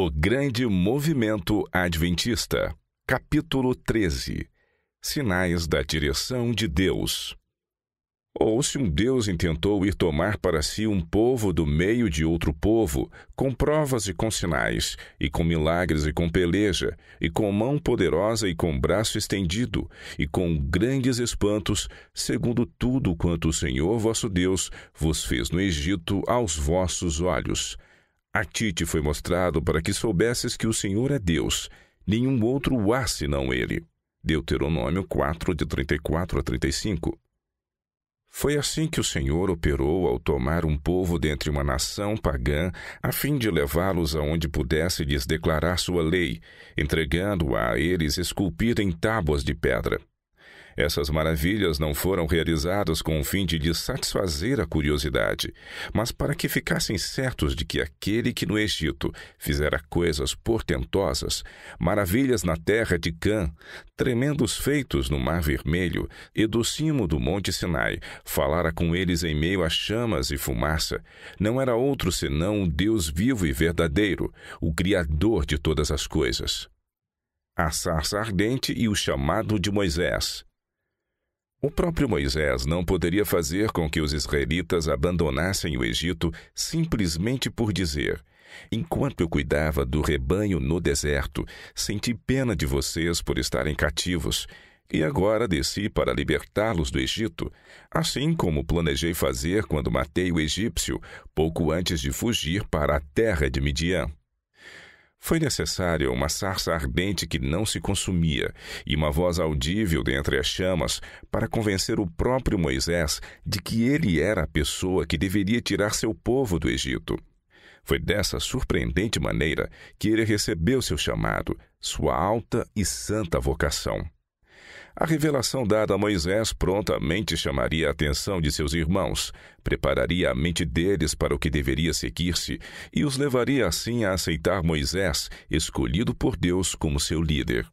O Grande Movimento Adventista, capítulo 13 Sinais da Direção de Deus. Ou se um Deus intentou ir tomar para si um povo do meio de outro povo, com provas e com sinais, e com milagres e com peleja, e com mão poderosa e com braço estendido, e com grandes espantos, segundo tudo quanto o Senhor vosso Deus vos fez no Egito aos vossos olhos a ti te foi mostrado para que soubesses que o Senhor é Deus, nenhum outro há senão Ele. Deuteronômio 4, de 34 a 35. Foi assim que o Senhor operou ao tomar um povo dentre uma nação pagã, a fim de levá-los aonde pudesse lhes declarar sua lei, entregando-a a eles esculpida em tábuas de pedra. Essas maravilhas não foram realizadas com o fim de satisfazer a curiosidade, mas para que ficassem certos de que aquele que no Egito fizera coisas portentosas, maravilhas na terra de Cã, tremendos feitos no Mar Vermelho e do cimo do Monte Sinai, falara com eles em meio a chamas e fumaça, não era outro senão o Deus vivo e verdadeiro, o Criador de todas as coisas a sarça ardente e o chamado de Moisés. O próprio Moisés não poderia fazer com que os israelitas abandonassem o Egito simplesmente por dizer: Enquanto eu cuidava do rebanho no deserto, senti pena de vocês por estarem cativos, e agora desci para libertá-los do Egito, assim como planejei fazer quando matei o egípcio, pouco antes de fugir para a terra de Midian. Foi necessária uma sarça ardente que não se consumia e uma voz audível dentre as chamas para convencer o próprio Moisés de que ele era a pessoa que deveria tirar seu povo do Egito. Foi dessa surpreendente maneira que ele recebeu seu chamado, sua alta e santa vocação. A revelação dada a Moisés prontamente chamaria a atenção de seus irmãos, prepararia a mente deles para o que deveria seguir-se e os levaria assim a aceitar Moisés, escolhido por Deus como seu líder.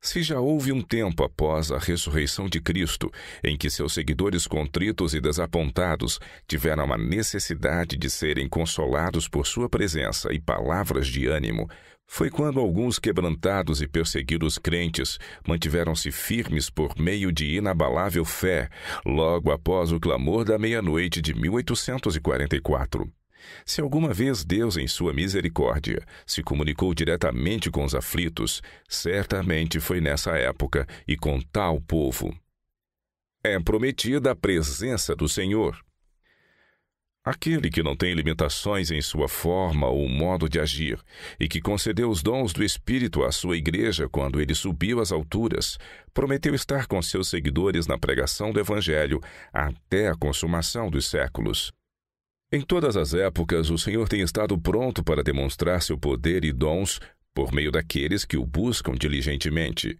Se já houve um tempo após a ressurreição de Cristo em que seus seguidores contritos e desapontados tiveram a necessidade de serem consolados por sua presença e palavras de ânimo, foi quando alguns quebrantados e perseguidos crentes mantiveram-se firmes por meio de inabalável fé, logo após o clamor da meia-noite de 1844. Se alguma vez Deus, em sua misericórdia, se comunicou diretamente com os aflitos, certamente foi nessa época e com tal povo. É prometida a presença do Senhor. Aquele que não tem limitações em sua forma ou modo de agir, e que concedeu os dons do Espírito à sua igreja quando ele subiu às alturas, prometeu estar com seus seguidores na pregação do Evangelho até a consumação dos séculos. Em todas as épocas, o Senhor tem estado pronto para demonstrar seu poder e dons por meio daqueles que o buscam diligentemente.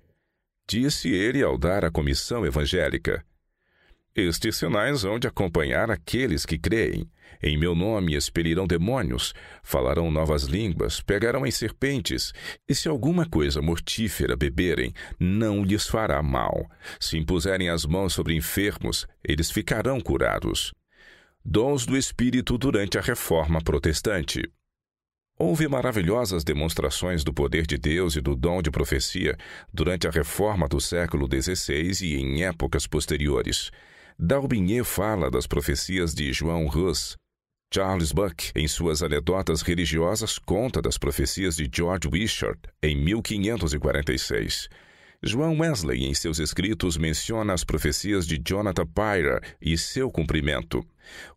Disse ele ao dar a comissão evangélica: estes sinais vão de acompanhar aqueles que creem. Em meu nome expelirão demônios, falarão novas línguas, pegarão em serpentes, e se alguma coisa mortífera beberem, não lhes fará mal. Se impuserem as mãos sobre enfermos, eles ficarão curados. Dons do Espírito durante a Reforma Protestante. Houve maravilhosas demonstrações do poder de Deus e do dom de profecia durante a reforma do século XVI e em épocas posteriores. D'Aubigne fala das profecias de João Hus. Charles Buck, em suas anedotas religiosas, conta das profecias de George Wishart, em 1546. João Wesley, em seus escritos, menciona as profecias de Jonathan Pyra e seu cumprimento.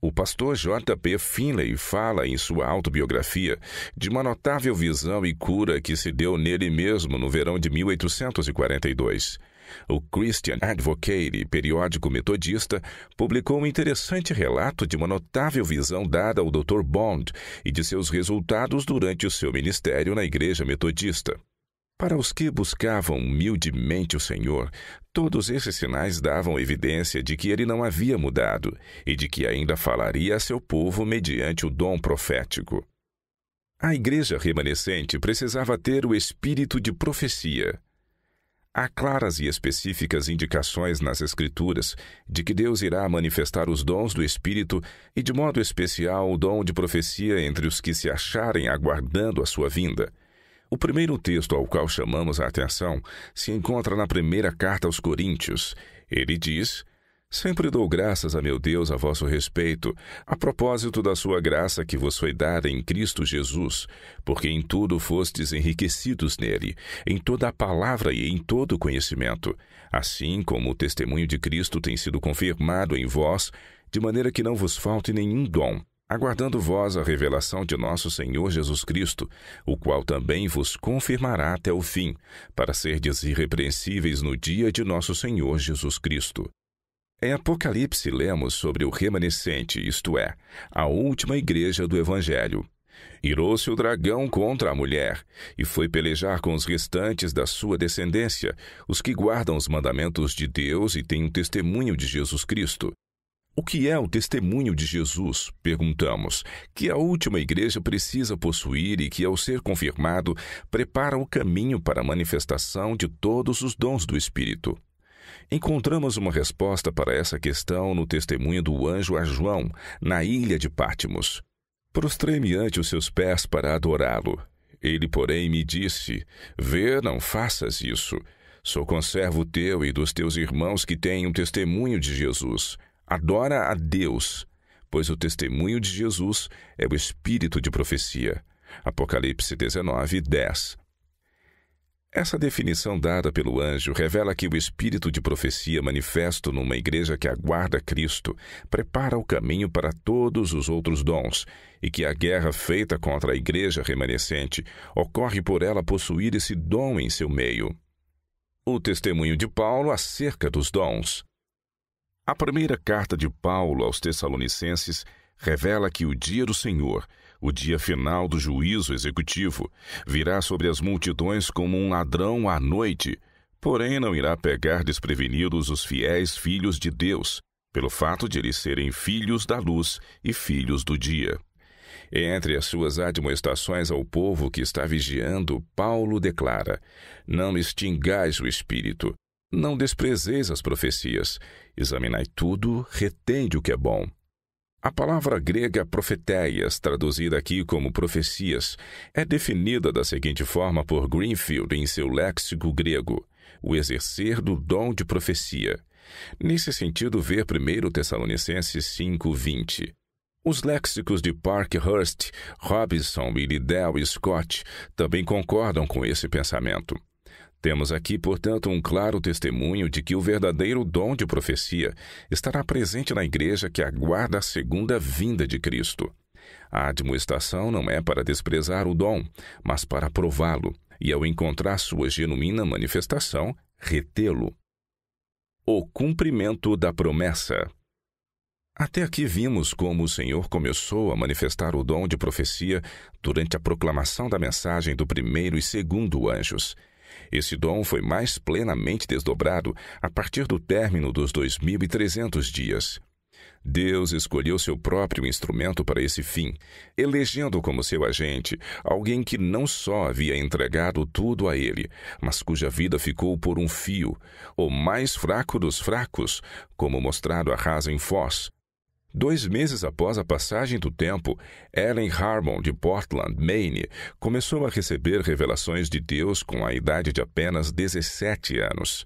O pastor J.P. Finley fala, em sua autobiografia, de uma notável visão e cura que se deu nele mesmo no verão de 1842. O Christian Advocate, periódico metodista, publicou um interessante relato de uma notável visão dada ao Dr. Bond e de seus resultados durante o seu ministério na Igreja Metodista. Para os que buscavam humildemente o Senhor, todos esses sinais davam evidência de que ele não havia mudado e de que ainda falaria a seu povo mediante o dom profético. A igreja remanescente precisava ter o espírito de profecia, Há claras e específicas indicações nas Escrituras de que Deus irá manifestar os dons do Espírito e, de modo especial, o dom de profecia entre os que se acharem aguardando a sua vinda. O primeiro texto ao qual chamamos a atenção se encontra na primeira carta aos Coríntios. Ele diz: Sempre dou graças a meu Deus a vosso respeito, a propósito da sua graça que vos foi dada em Cristo Jesus, porque em tudo fostes enriquecidos nele, em toda a palavra e em todo o conhecimento, assim como o testemunho de Cristo tem sido confirmado em vós, de maneira que não vos falte nenhum dom, aguardando vós a revelação de nosso Senhor Jesus Cristo, o qual também vos confirmará até o fim, para serdes irrepreensíveis no dia de nosso Senhor Jesus Cristo. Em Apocalipse, lemos sobre o remanescente, isto é, a última igreja do Evangelho. Irou-se o dragão contra a mulher, e foi pelejar com os restantes da sua descendência, os que guardam os mandamentos de Deus e têm o testemunho de Jesus Cristo. O que é o testemunho de Jesus? Perguntamos. Que a última igreja precisa possuir e que, ao ser confirmado, prepara o caminho para a manifestação de todos os dons do Espírito. Encontramos uma resposta para essa questão no testemunho do anjo a João, na ilha de Pátimos. Prostrei-me ante os seus pés para adorá-lo. Ele, porém, me disse: Vê, não faças isso. Sou conservo teu e dos teus irmãos que têm o um testemunho de Jesus. Adora a Deus, pois o testemunho de Jesus é o espírito de profecia. Apocalipse 19, 10. Essa definição dada pelo anjo revela que o espírito de profecia manifesto numa igreja que aguarda Cristo prepara o caminho para todos os outros dons e que a guerra feita contra a igreja remanescente ocorre por ela possuir esse dom em seu meio. O testemunho de Paulo acerca dos dons. A primeira carta de Paulo aos Tessalonicenses revela que o dia do Senhor o dia final do juízo executivo virá sobre as multidões como um ladrão à noite, porém não irá pegar desprevenidos os fiéis filhos de Deus, pelo fato de eles serem filhos da luz e filhos do dia. Entre as suas admoestações ao povo que está vigiando, Paulo declara: Não extingais o espírito, não desprezeis as profecias, examinai tudo, retende o que é bom, a palavra grega profetéias, traduzida aqui como profecias, é definida da seguinte forma por Greenfield em seu léxico grego: o exercer do dom de profecia. Nesse sentido, ver 1 Tessalonicenses 5:20. Os léxicos de Parkhurst, Robinson e Liddell Scott também concordam com esse pensamento. Temos aqui, portanto, um claro testemunho de que o verdadeiro dom de profecia estará presente na igreja que aguarda a segunda vinda de Cristo. A admoestação não é para desprezar o dom, mas para prová-lo e, ao encontrar sua genuína manifestação, retê-lo. O cumprimento da promessa. Até aqui vimos como o Senhor começou a manifestar o dom de profecia durante a proclamação da mensagem do primeiro e segundo anjos. Esse dom foi mais plenamente desdobrado a partir do término dos 2.300 dias. Deus escolheu seu próprio instrumento para esse fim, elegendo como seu agente alguém que não só havia entregado tudo a ele, mas cuja vida ficou por um fio, o mais fraco dos fracos, como mostrado a rasa em Foz, Dois meses após a passagem do tempo, Ellen Harmon, de Portland, Maine, começou a receber revelações de Deus com a idade de apenas 17 anos.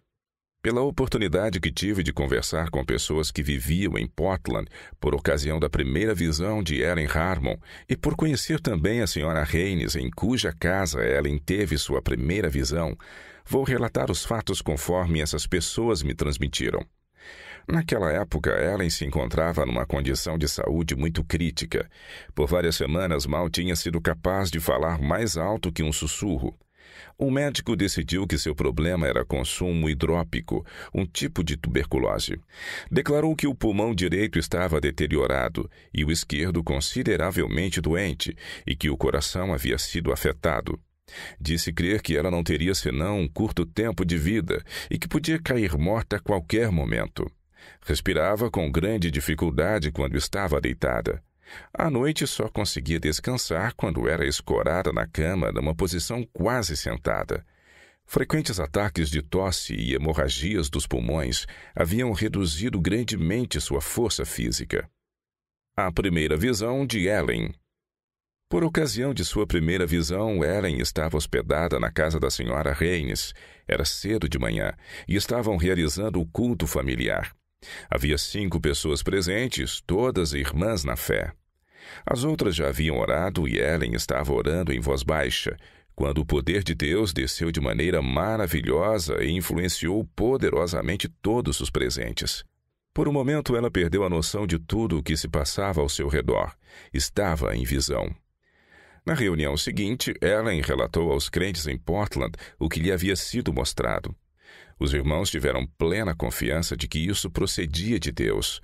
Pela oportunidade que tive de conversar com pessoas que viviam em Portland por ocasião da primeira visão de Ellen Harmon e por conhecer também a senhora Reines, em cuja casa Ellen teve sua primeira visão, vou relatar os fatos conforme essas pessoas me transmitiram. Naquela época, Ellen se encontrava numa condição de saúde muito crítica. Por várias semanas, mal tinha sido capaz de falar mais alto que um sussurro. O médico decidiu que seu problema era consumo hidrópico, um tipo de tuberculose. Declarou que o pulmão direito estava deteriorado e o esquerdo consideravelmente doente e que o coração havia sido afetado. Disse crer que ela não teria senão um curto tempo de vida e que podia cair morta a qualquer momento. Respirava com grande dificuldade quando estava deitada. À noite só conseguia descansar quando era escorada na cama numa posição quase sentada. Frequentes ataques de tosse e hemorragias dos pulmões haviam reduzido grandemente sua força física. A primeira visão de Ellen. Por ocasião de sua primeira visão, Ellen estava hospedada na casa da senhora Reines. Era cedo de manhã e estavam realizando o culto familiar. Havia cinco pessoas presentes, todas irmãs na fé. As outras já haviam orado e Ellen estava orando em voz baixa, quando o poder de Deus desceu de maneira maravilhosa e influenciou poderosamente todos os presentes. Por um momento ela perdeu a noção de tudo o que se passava ao seu redor. Estava em visão. Na reunião seguinte, Ellen relatou aos crentes em Portland o que lhe havia sido mostrado. Os irmãos tiveram plena confiança de que isso procedia de Deus.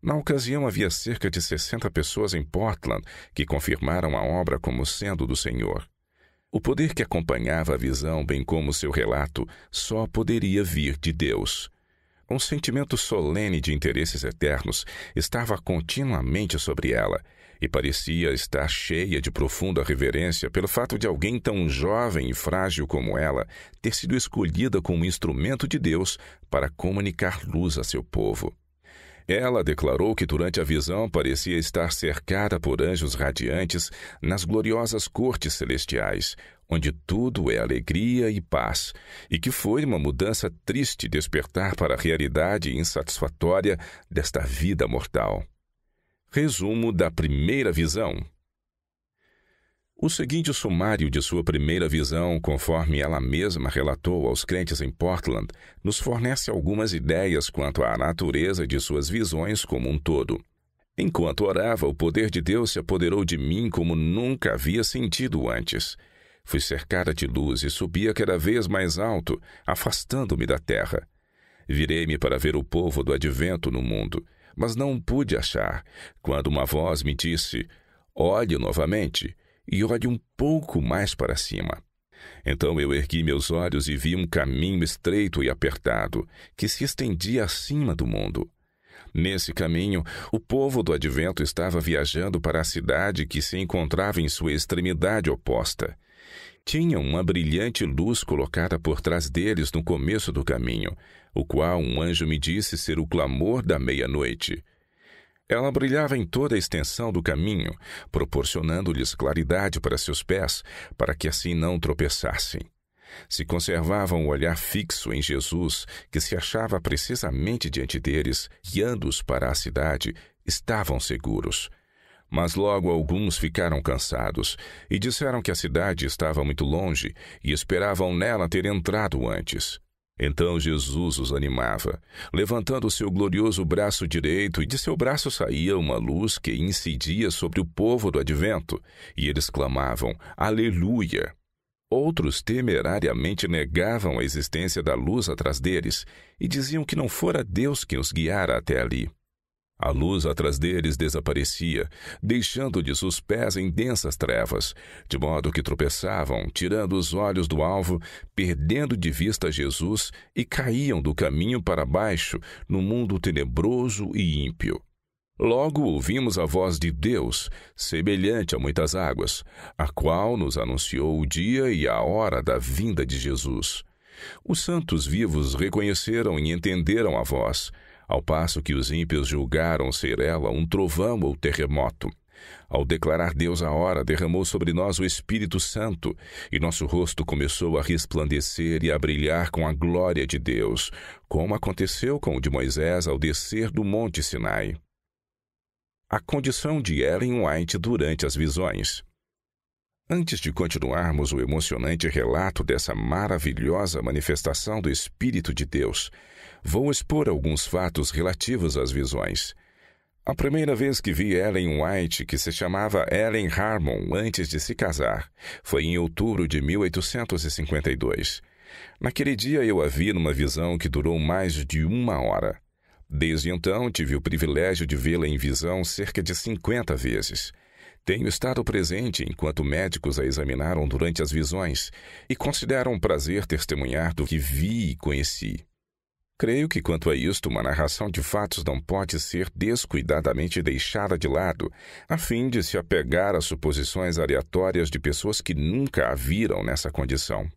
Na ocasião, havia cerca de 60 pessoas em Portland que confirmaram a obra como sendo do Senhor. O poder que acompanhava a visão, bem como seu relato, só poderia vir de Deus. Um sentimento solene de interesses eternos estava continuamente sobre ela e parecia estar cheia de profunda reverência pelo fato de alguém tão jovem e frágil como ela ter sido escolhida como instrumento de Deus para comunicar luz a seu povo. Ela declarou que durante a visão parecia estar cercada por anjos radiantes nas gloriosas cortes celestiais, onde tudo é alegria e paz, e que foi uma mudança triste despertar para a realidade insatisfatória desta vida mortal. Resumo da primeira visão. O seguinte sumário de sua primeira visão, conforme ela mesma relatou aos crentes em Portland, nos fornece algumas ideias quanto à natureza de suas visões como um todo. Enquanto orava, o poder de Deus se apoderou de mim como nunca havia sentido antes. Fui cercada de luz e subia cada vez mais alto, afastando-me da terra. Virei-me para ver o povo do advento no mundo mas não pude achar, quando uma voz me disse: Olhe novamente e olhe um pouco mais para cima. Então eu ergui meus olhos e vi um caminho estreito e apertado que se estendia acima do mundo. Nesse caminho, o povo do advento estava viajando para a cidade que se encontrava em sua extremidade oposta, tinham uma brilhante luz colocada por trás deles no começo do caminho, o qual um anjo me disse ser o clamor da meia-noite. Ela brilhava em toda a extensão do caminho, proporcionando-lhes claridade para seus pés, para que assim não tropeçassem. Se conservavam o olhar fixo em Jesus, que se achava precisamente diante deles, guiando-os para a cidade, estavam seguros. Mas logo alguns ficaram cansados e disseram que a cidade estava muito longe e esperavam nela ter entrado antes. Então Jesus os animava, levantando seu glorioso braço direito, e de seu braço saía uma luz que incidia sobre o povo do advento, e eles clamavam: Aleluia! Outros temerariamente negavam a existência da luz atrás deles e diziam que não fora Deus quem os guiara até ali. A luz atrás deles desaparecia, deixando-lhes os pés em densas trevas, de modo que tropeçavam, tirando os olhos do alvo, perdendo de vista Jesus e caíam do caminho para baixo no mundo tenebroso e ímpio. Logo ouvimos a voz de Deus, semelhante a muitas águas, a qual nos anunciou o dia e a hora da vinda de Jesus. Os santos vivos reconheceram e entenderam a voz ao passo que os ímpios julgaram ser ela um trovão ou terremoto. Ao declarar Deus a hora, derramou sobre nós o Espírito Santo, e nosso rosto começou a resplandecer e a brilhar com a glória de Deus, como aconteceu com o de Moisés ao descer do Monte Sinai. A condição de Ellen White durante as visões. Antes de continuarmos o emocionante relato dessa maravilhosa manifestação do Espírito de Deus, Vou expor alguns fatos relativos às visões. A primeira vez que vi Ellen White, que se chamava Ellen Harmon antes de se casar, foi em outubro de 1852. Naquele dia eu a vi numa visão que durou mais de uma hora. Desde então tive o privilégio de vê-la em visão cerca de 50 vezes. Tenho estado presente enquanto médicos a examinaram durante as visões e considero um prazer testemunhar do que vi e conheci. Creio que, quanto a isto, uma narração de fatos não pode ser descuidadamente deixada de lado, a fim de se apegar a suposições aleatórias de pessoas que nunca a viram nessa condição.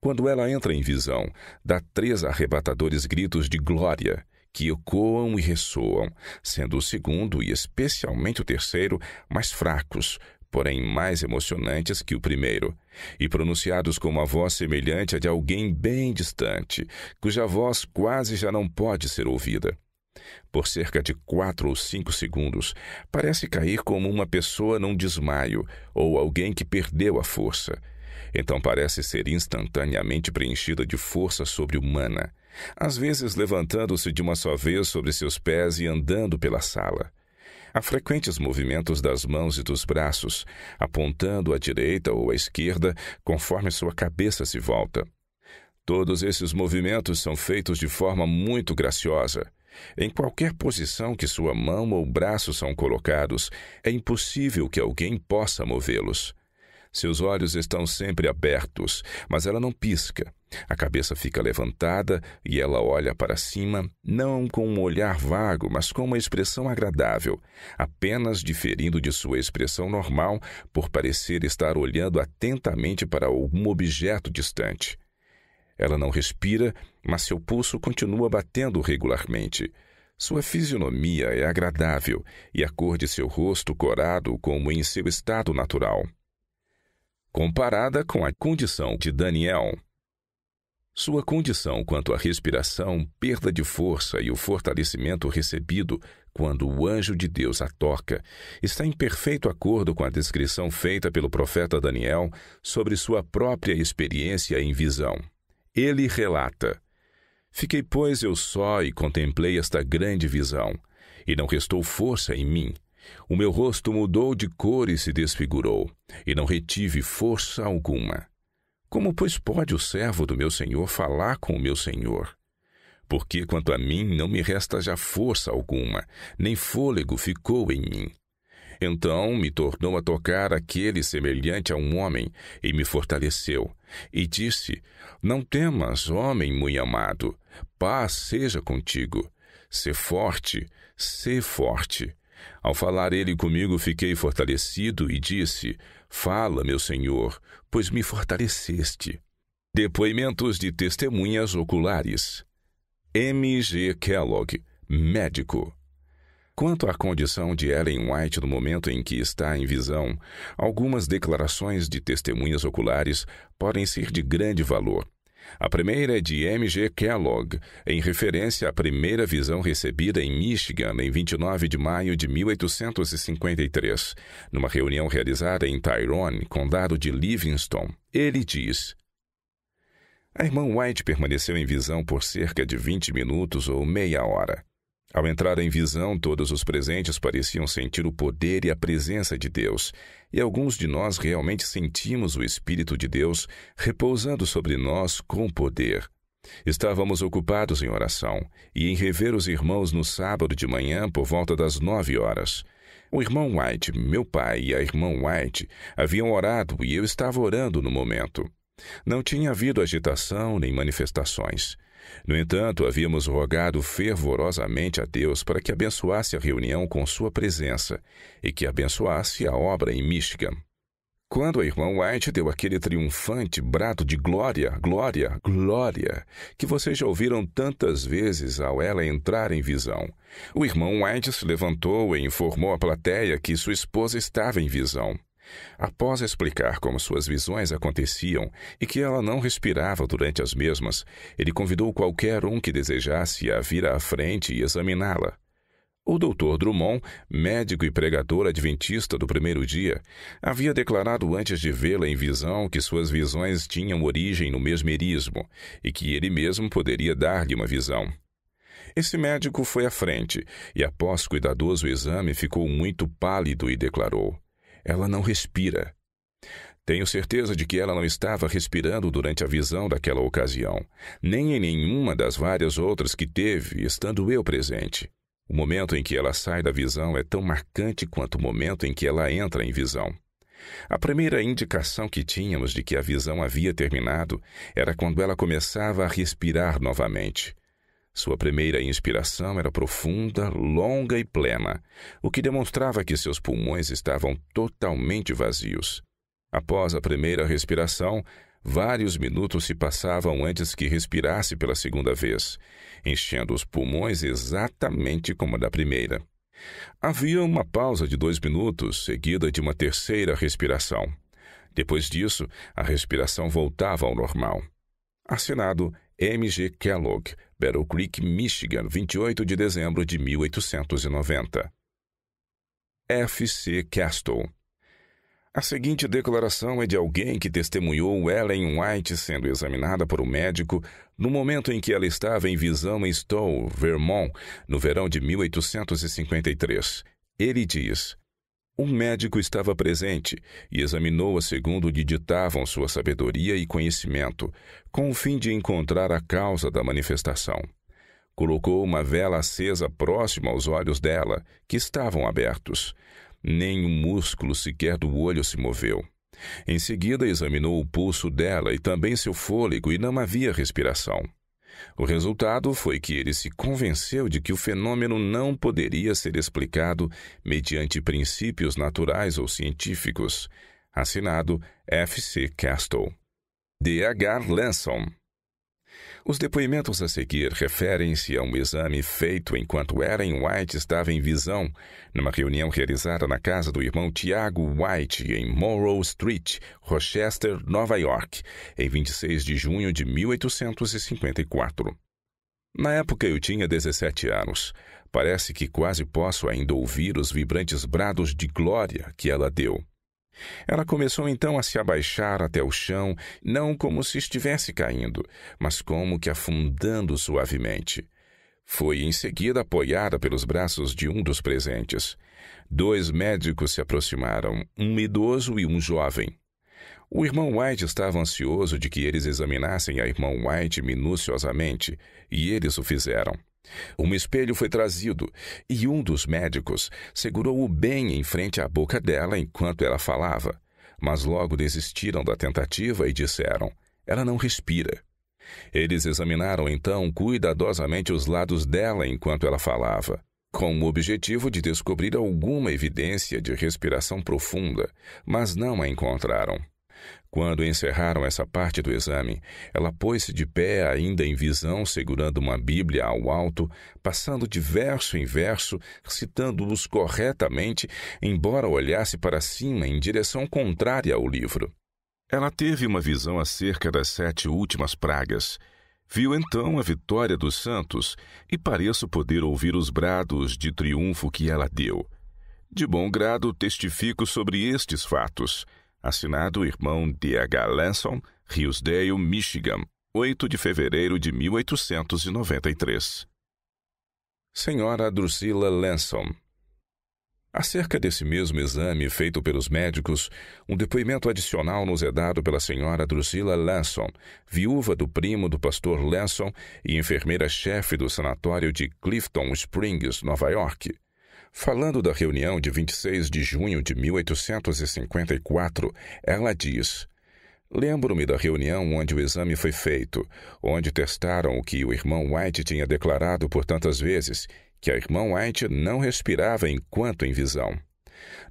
Quando ela entra em visão, dá três arrebatadores gritos de glória, que ecoam e ressoam, sendo o segundo e especialmente o terceiro mais fracos, porém mais emocionantes que o primeiro, e pronunciados com uma voz semelhante à de alguém bem distante, cuja voz quase já não pode ser ouvida. Por cerca de quatro ou cinco segundos, parece cair como uma pessoa num desmaio ou alguém que perdeu a força. Então parece ser instantaneamente preenchida de força sobre-humana, às vezes levantando-se de uma só vez sobre seus pés e andando pela sala. Há frequentes movimentos das mãos e dos braços, apontando à direita ou à esquerda conforme sua cabeça se volta. Todos esses movimentos são feitos de forma muito graciosa. Em qualquer posição que sua mão ou braço são colocados, é impossível que alguém possa movê-los. Seus olhos estão sempre abertos, mas ela não pisca. A cabeça fica levantada e ela olha para cima, não com um olhar vago, mas com uma expressão agradável, apenas diferindo de sua expressão normal por parecer estar olhando atentamente para algum objeto distante. Ela não respira, mas seu pulso continua batendo regularmente. Sua fisionomia é agradável e a cor de seu rosto corado como em seu estado natural. Comparada com a condição de Daniel, sua condição quanto à respiração, perda de força e o fortalecimento recebido quando o anjo de Deus a toca está em perfeito acordo com a descrição feita pelo profeta Daniel sobre sua própria experiência em visão. Ele relata: Fiquei, pois, eu só e contemplei esta grande visão, e não restou força em mim. O meu rosto mudou de cor e se desfigurou, e não retive força alguma. Como, pois, pode o servo do meu senhor falar com o meu senhor? Porque quanto a mim não me resta já força alguma, nem fôlego ficou em mim. Então me tornou a tocar aquele semelhante a um homem, e me fortaleceu, e disse: Não temas, homem muito amado, paz seja contigo. Sê forte, sê forte. Ao falar ele comigo, fiquei fortalecido e disse: Fala, meu Senhor, pois me fortaleceste. Depoimentos de testemunhas oculares. M. G. Kellogg, médico. Quanto à condição de Ellen White no momento em que está em visão, algumas declarações de testemunhas oculares podem ser de grande valor. A primeira é de M. G. Kellogg, em referência à primeira visão recebida em Michigan em 29 de maio de 1853, numa reunião realizada em Tyrone, condado de Livingston. Ele diz: A irmã White permaneceu em visão por cerca de 20 minutos ou meia hora. Ao entrar em visão, todos os presentes pareciam sentir o poder e a presença de Deus, e alguns de nós realmente sentimos o Espírito de Deus repousando sobre nós com poder. Estávamos ocupados em oração e em rever os irmãos no sábado de manhã por volta das nove horas. O irmão White, meu pai e a irmã White haviam orado e eu estava orando no momento. Não tinha havido agitação nem manifestações. No entanto, havíamos rogado fervorosamente a Deus para que abençoasse a reunião com sua presença e que abençoasse a obra em Michigan. Quando a irmã White deu aquele triunfante brado de glória, glória, glória, que vocês já ouviram tantas vezes ao ela entrar em visão, o irmão White se levantou e informou a plateia que sua esposa estava em visão. Após explicar como suas visões aconteciam e que ela não respirava durante as mesmas, ele convidou qualquer um que desejasse a vir à frente e examiná-la. O doutor Drummond, médico e pregador adventista do primeiro dia, havia declarado antes de vê-la em visão que suas visões tinham origem no mesmerismo e que ele mesmo poderia dar-lhe uma visão. Esse médico foi à frente e, após cuidadoso exame, ficou muito pálido e declarou: ela não respira. Tenho certeza de que ela não estava respirando durante a visão daquela ocasião, nem em nenhuma das várias outras que teve, estando eu presente. O momento em que ela sai da visão é tão marcante quanto o momento em que ela entra em visão. A primeira indicação que tínhamos de que a visão havia terminado era quando ela começava a respirar novamente. Sua primeira inspiração era profunda, longa e plena, o que demonstrava que seus pulmões estavam totalmente vazios. Após a primeira respiração, vários minutos se passavam antes que respirasse pela segunda vez, enchendo os pulmões exatamente como a da primeira. Havia uma pausa de dois minutos, seguida de uma terceira respiração. Depois disso, a respiração voltava ao normal. Assinado M. G. Kellogg, Battle Creek, Michigan, 28 de dezembro de 1890. F.C. Castle a seguinte declaração é de alguém que testemunhou Ellen White sendo examinada por um médico no momento em que ela estava em visão em Stowe, Vermont, no verão de 1853. Ele diz: um médico estava presente e examinou-a segundo lhe ditavam sua sabedoria e conhecimento, com o fim de encontrar a causa da manifestação. Colocou uma vela acesa próxima aos olhos dela, que estavam abertos. Nem um músculo sequer do olho se moveu. Em seguida, examinou o pulso dela e também seu fôlego, e não havia respiração. O resultado foi que ele se convenceu de que o fenômeno não poderia ser explicado mediante princípios naturais ou científicos. Assinado F. C. Castle. D. H. Lanson. Os depoimentos a seguir referem-se a um exame feito enquanto Ellen White estava em visão, numa reunião realizada na casa do irmão Tiago White, em Morrow Street, Rochester, Nova York, em 26 de junho de 1854. Na época eu tinha 17 anos. Parece que quase posso ainda ouvir os vibrantes brados de glória que ela deu. Ela começou então a se abaixar até o chão, não como se estivesse caindo, mas como que afundando suavemente. Foi em seguida apoiada pelos braços de um dos presentes. Dois médicos se aproximaram, um idoso e um jovem. O irmão White estava ansioso de que eles examinassem a irmã White minuciosamente, e eles o fizeram. Um espelho foi trazido e um dos médicos segurou-o bem em frente à boca dela enquanto ela falava, mas logo desistiram da tentativa e disseram: ela não respira. Eles examinaram então cuidadosamente os lados dela enquanto ela falava, com o objetivo de descobrir alguma evidência de respiração profunda, mas não a encontraram. Quando encerraram essa parte do exame, ela pôs-se de pé, ainda em visão, segurando uma Bíblia ao alto, passando de verso em verso, citando-os corretamente, embora olhasse para cima em direção contrária ao livro. Ela teve uma visão acerca das sete últimas pragas. Viu então a vitória dos santos e pareço poder ouvir os brados de triunfo que ela deu. De bom grado testifico sobre estes fatos. Assinado o irmão D. H. Lanson, Hillsdale, Michigan, 8 de fevereiro de 1893. Senhora Drusilla Lanson, Acerca desse mesmo exame feito pelos médicos, um depoimento adicional nos é dado pela senhora Drusilla Lanson, viúva do primo do pastor Lanson e enfermeira-chefe do sanatório de Clifton Springs, Nova York. Falando da reunião de 26 de junho de 1854, ela diz: Lembro-me da reunião onde o exame foi feito, onde testaram o que o irmão White tinha declarado por tantas vezes, que a irmã White não respirava enquanto em visão.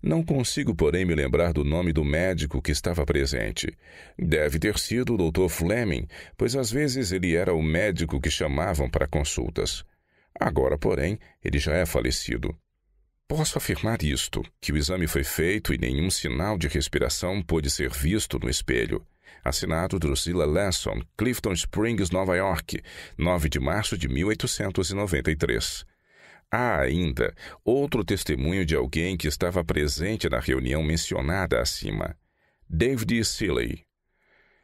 Não consigo, porém, me lembrar do nome do médico que estava presente. Deve ter sido o Dr. Fleming, pois às vezes ele era o médico que chamavam para consultas. Agora, porém, ele já é falecido. Posso afirmar isto, que o exame foi feito e nenhum sinal de respiração pôde ser visto no espelho. Assinado Drusilla Lanson, Clifton Springs, Nova York, 9 de março de 1893. Há ainda outro testemunho de alguém que estava presente na reunião mencionada acima. David Seeley,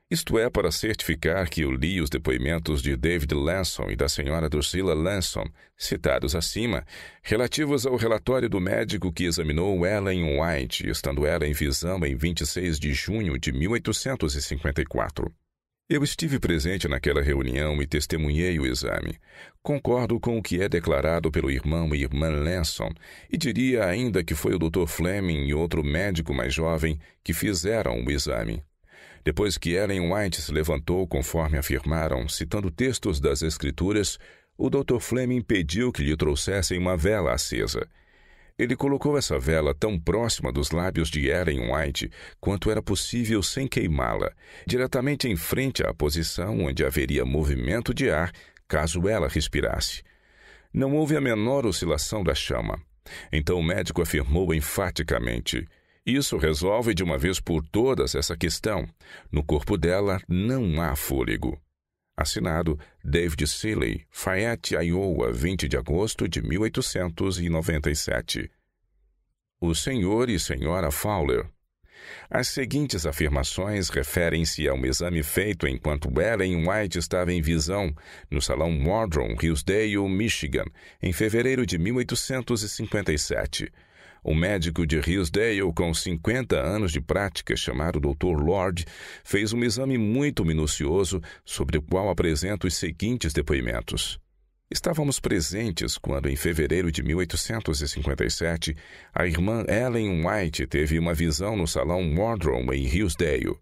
isto é, para certificar que eu li os depoimentos de David Lanson e da senhora Drusilla Lanson, citados acima, relativos ao relatório do médico que examinou Ellen White, estando ela em visão em 26 de junho de 1854. Eu estive presente naquela reunião e testemunhei o exame. Concordo com o que é declarado pelo irmão e irmã Lanson, e diria ainda que foi o Dr. Fleming e outro médico mais jovem que fizeram o exame. Depois que Ellen White se levantou, conforme afirmaram, citando textos das Escrituras, o Dr. Fleming pediu que lhe trouxessem uma vela acesa. Ele colocou essa vela tão próxima dos lábios de Ellen White quanto era possível sem queimá-la, diretamente em frente à posição onde haveria movimento de ar caso ela respirasse. Não houve a menor oscilação da chama. Então o médico afirmou enfaticamente: isso resolve de uma vez por todas essa questão. No corpo dela não há fôlego. Assinado David Seeley, Fayette, Iowa, 20 de agosto de 1897. O senhor e senhora Fowler. As seguintes afirmações referem-se a um exame feito enquanto Ellen White estava em visão no Salão Wardron, Hillsdale, Michigan, em fevereiro de 1857. Um médico de Hillsdale com 50 anos de prática, chamado Dr. Lord, fez um exame muito minucioso sobre o qual apresento os seguintes depoimentos. Estávamos presentes quando, em fevereiro de 1857, a irmã Ellen White teve uma visão no salão Wardroom, em Hillsdale.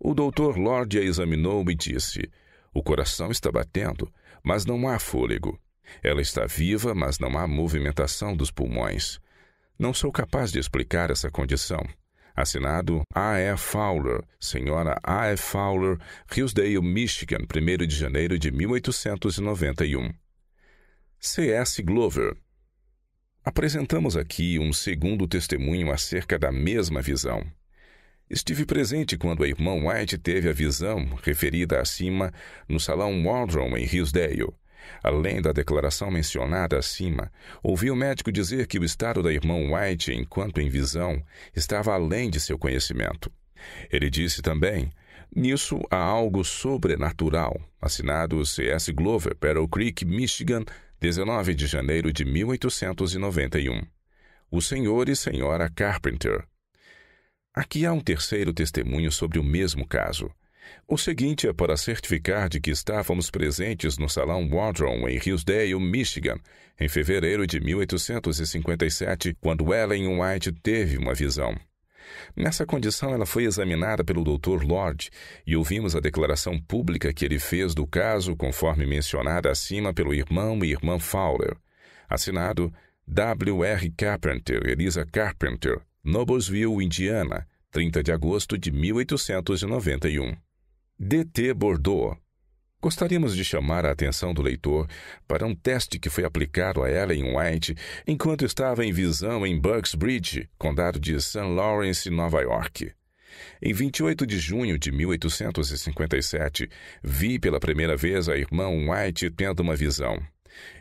O Dr. Lord a examinou e disse: O coração está batendo, mas não há fôlego. Ela está viva, mas não há movimentação dos pulmões. Não sou capaz de explicar essa condição. Assinado E. Fowler, senhora E. Fowler, Hillsdale, Michigan, 1 de janeiro de 1891. C. S. Glover. Apresentamos aqui um segundo testemunho acerca da mesma visão. Estive presente quando a irmã White teve a visão, referida acima, no Salão Waldron, em Hillsdale. Além da declaração mencionada acima, ouvi o médico dizer que o estado da irmã White, enquanto em visão, estava além de seu conhecimento. Ele disse também: Nisso há algo sobrenatural, assinado C.S. Glover, Battle Creek, Michigan, 19 de janeiro de 1891. O senhor e senhora Carpenter. Aqui há um terceiro testemunho sobre o mesmo caso. O seguinte é para certificar de que estávamos presentes no Salão Waldron, em Hillsdale, Michigan, em fevereiro de 1857, quando Ellen White teve uma visão. Nessa condição, ela foi examinada pelo Dr. Lord e ouvimos a declaração pública que ele fez do caso, conforme mencionada acima pelo irmão e irmã Fowler. Assinado W. R. Carpenter, Elisa Carpenter, Noblesville, Indiana, 30 de agosto de 1891. D.T. Bordeaux. Gostaríamos de chamar a atenção do leitor para um teste que foi aplicado a Ellen White enquanto estava em visão em Bucksbridge, condado de St. Lawrence, Nova York. Em 28 de junho de 1857, vi pela primeira vez a irmã White tendo uma visão.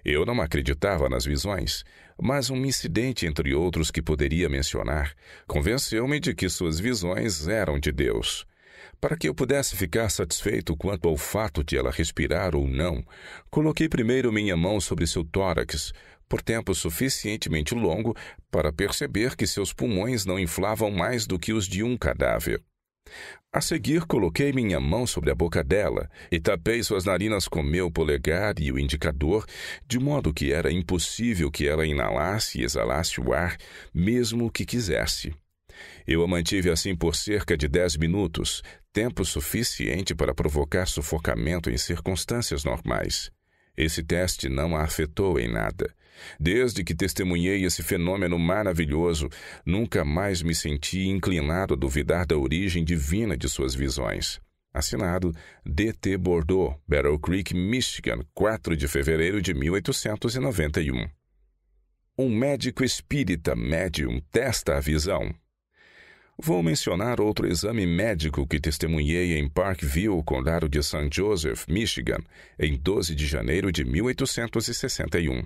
Eu não acreditava nas visões, mas um incidente, entre outros que poderia mencionar, convenceu-me de que suas visões eram de Deus. Para que eu pudesse ficar satisfeito quanto ao fato de ela respirar ou não, coloquei primeiro minha mão sobre seu tórax, por tempo suficientemente longo para perceber que seus pulmões não inflavam mais do que os de um cadáver. A seguir, coloquei minha mão sobre a boca dela e tapei suas narinas com meu polegar e o indicador, de modo que era impossível que ela inalasse e exalasse o ar, mesmo que quisesse. Eu a mantive assim por cerca de dez minutos, tempo suficiente para provocar sufocamento em circunstâncias normais. Esse teste não a afetou em nada. Desde que testemunhei esse fenômeno maravilhoso, nunca mais me senti inclinado a duvidar da origem divina de suas visões. Assinado D.T. Bordeaux, Battle Creek, Michigan, 4 de fevereiro de 1891. Um médico espírita médium testa a visão. Vou mencionar outro exame médico que testemunhei em Parkville, condado de St. Joseph, Michigan, em 12 de janeiro de 1861.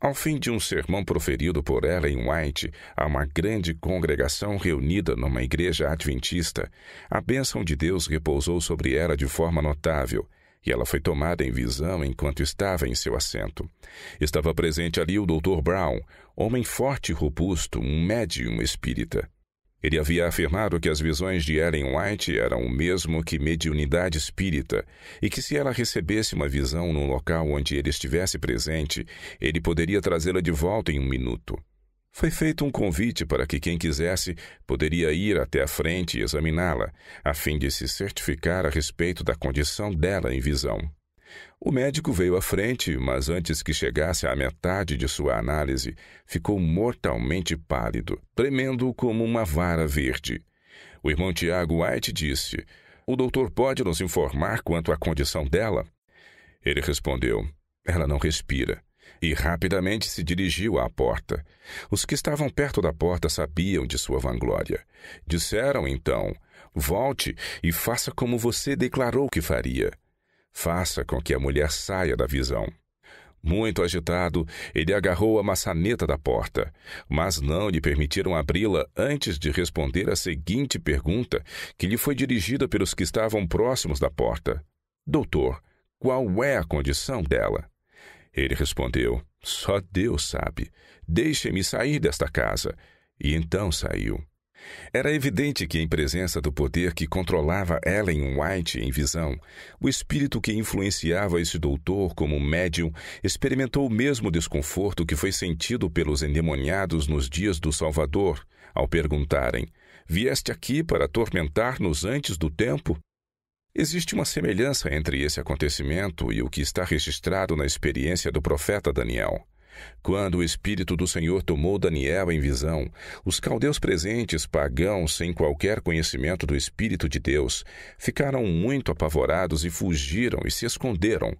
Ao fim de um sermão proferido por Ellen White a uma grande congregação reunida numa igreja adventista, a bênção de Deus repousou sobre ela de forma notável e ela foi tomada em visão enquanto estava em seu assento. Estava presente ali o Dr. Brown, homem forte e robusto, um médium espírita. Ele havia afirmado que as visões de Ellen White eram o mesmo que mediunidade espírita e que se ela recebesse uma visão num local onde ele estivesse presente, ele poderia trazê-la de volta em um minuto. Foi feito um convite para que quem quisesse poderia ir até a frente e examiná-la, a fim de se certificar a respeito da condição dela em visão. O médico veio à frente, mas antes que chegasse à metade de sua análise, ficou mortalmente pálido, tremendo como uma vara verde. O irmão Tiago White disse: O doutor pode nos informar quanto à condição dela? Ele respondeu: Ela não respira. E rapidamente se dirigiu à porta. Os que estavam perto da porta sabiam de sua vanglória. Disseram então: Volte e faça como você declarou que faria. Faça com que a mulher saia da visão. Muito agitado, ele agarrou a maçaneta da porta, mas não lhe permitiram abri-la antes de responder a seguinte pergunta que lhe foi dirigida pelos que estavam próximos da porta: Doutor, qual é a condição dela? Ele respondeu: Só Deus sabe. Deixe-me sair desta casa. E então saiu. Era evidente que, em presença do poder que controlava Ellen White em visão, o espírito que influenciava esse doutor como médium experimentou o mesmo desconforto que foi sentido pelos endemoniados nos dias do Salvador, ao perguntarem: Vieste aqui para atormentar-nos antes do tempo? Existe uma semelhança entre esse acontecimento e o que está registrado na experiência do profeta Daniel. Quando o Espírito do Senhor tomou Daniel em visão, os caldeus presentes, pagãos, sem qualquer conhecimento do Espírito de Deus, ficaram muito apavorados e fugiram e se esconderam.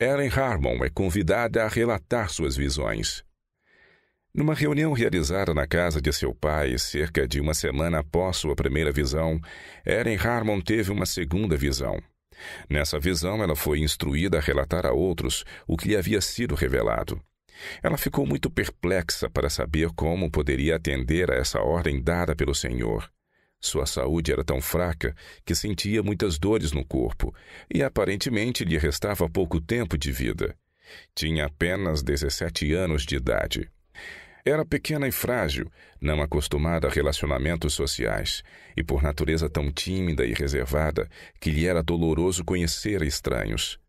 Ellen Harmon é convidada a relatar suas visões. Numa reunião realizada na casa de seu pai, cerca de uma semana após sua primeira visão, Ellen Harmon teve uma segunda visão. Nessa visão, ela foi instruída a relatar a outros o que lhe havia sido revelado. Ela ficou muito perplexa para saber como poderia atender a essa ordem dada pelo Senhor. Sua saúde era tão fraca que sentia muitas dores no corpo e aparentemente lhe restava pouco tempo de vida. Tinha apenas 17 anos de idade. Era pequena e frágil, não acostumada a relacionamentos sociais, e por natureza tão tímida e reservada que lhe era doloroso conhecer estranhos.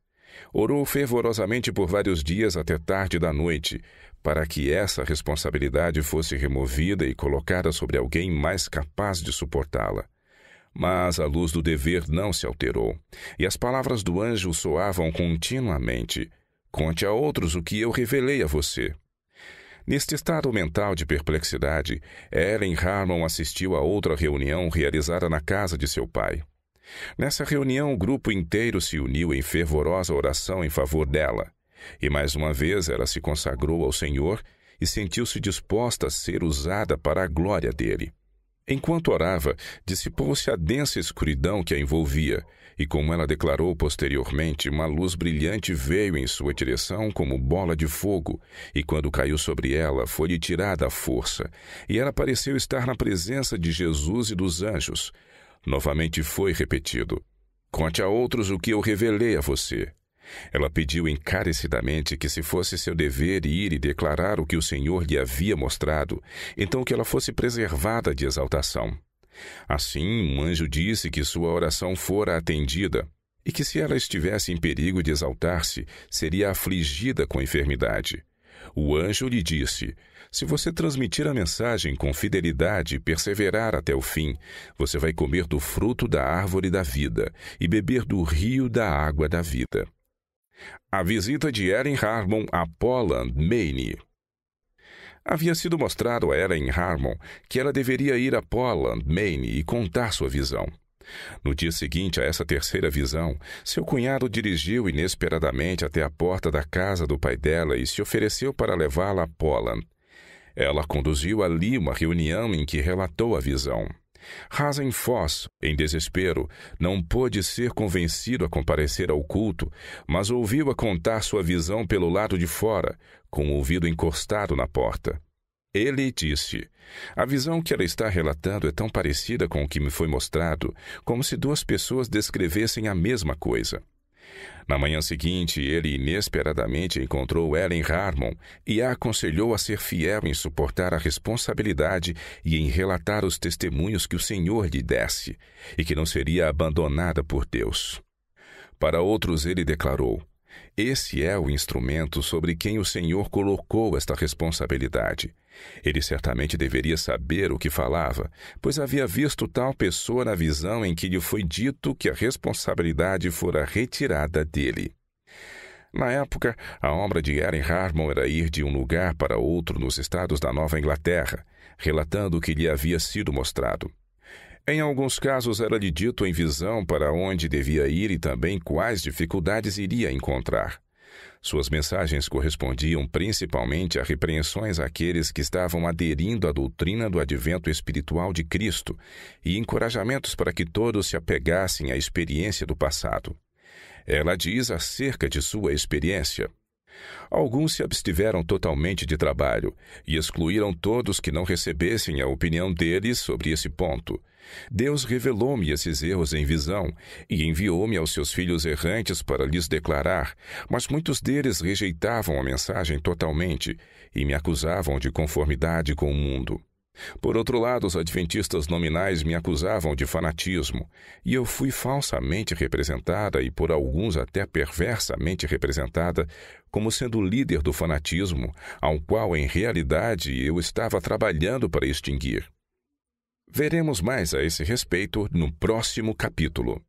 Orou fervorosamente por vários dias até tarde da noite, para que essa responsabilidade fosse removida e colocada sobre alguém mais capaz de suportá-la. Mas a luz do dever não se alterou, e as palavras do anjo soavam continuamente: Conte a outros o que eu revelei a você. Neste estado mental de perplexidade, Ellen Harmon assistiu a outra reunião realizada na casa de seu pai. Nessa reunião, o grupo inteiro se uniu em fervorosa oração em favor dela. E mais uma vez ela se consagrou ao Senhor e sentiu-se disposta a ser usada para a glória dele. Enquanto orava, dissipou-se a densa escuridão que a envolvia, e como ela declarou posteriormente, uma luz brilhante veio em sua direção como bola de fogo, e quando caiu sobre ela, foi-lhe tirada a força, e ela pareceu estar na presença de Jesus e dos anjos, Novamente foi repetido: Conte a outros o que eu revelei a você. Ela pediu encarecidamente que, se fosse seu dever ir e declarar o que o Senhor lhe havia mostrado, então que ela fosse preservada de exaltação. Assim, um anjo disse que sua oração fora atendida e que, se ela estivesse em perigo de exaltar-se, seria afligida com enfermidade. O anjo lhe disse: se você transmitir a mensagem com fidelidade e perseverar até o fim, você vai comer do fruto da árvore da vida e beber do rio da água da vida. A visita de Ellen Harmon a Poland, Maine. Havia sido mostrado a Ellen Harmon que ela deveria ir a Poland, Maine e contar sua visão. No dia seguinte a essa terceira visão, seu cunhado dirigiu inesperadamente até a porta da casa do pai dela e se ofereceu para levá-la a Poland. Ela conduziu ali uma reunião em que relatou a visão. Rasenfoss, em desespero, não pôde ser convencido a comparecer ao culto, mas ouviu-a contar sua visão pelo lado de fora, com o ouvido encostado na porta. Ele disse: A visão que ela está relatando é tão parecida com o que me foi mostrado, como se duas pessoas descrevessem a mesma coisa. Na manhã seguinte, ele inesperadamente encontrou Ellen Harmon e a aconselhou a ser fiel em suportar a responsabilidade e em relatar os testemunhos que o Senhor lhe desse, e que não seria abandonada por Deus. Para outros, ele declarou: Esse é o instrumento sobre quem o Senhor colocou esta responsabilidade. Ele certamente deveria saber o que falava, pois havia visto tal pessoa na visão em que lhe foi dito que a responsabilidade fora retirada dele. Na época, a obra de Aaron Harmon era ir de um lugar para outro nos estados da Nova Inglaterra, relatando o que lhe havia sido mostrado. Em alguns casos era-lhe dito em visão para onde devia ir e também quais dificuldades iria encontrar. Suas mensagens correspondiam principalmente a repreensões àqueles que estavam aderindo à doutrina do advento espiritual de Cristo e encorajamentos para que todos se apegassem à experiência do passado. Ela diz acerca de sua experiência: Alguns se abstiveram totalmente de trabalho e excluíram todos que não recebessem a opinião deles sobre esse ponto. Deus revelou-me esses erros em visão e enviou-me aos seus filhos errantes para lhes declarar, mas muitos deles rejeitavam a mensagem totalmente e me acusavam de conformidade com o mundo. Por outro lado, os adventistas nominais me acusavam de fanatismo, e eu fui falsamente representada e por alguns até perversamente representada como sendo líder do fanatismo, ao qual em realidade eu estava trabalhando para extinguir. Veremos mais a esse respeito no próximo capítulo.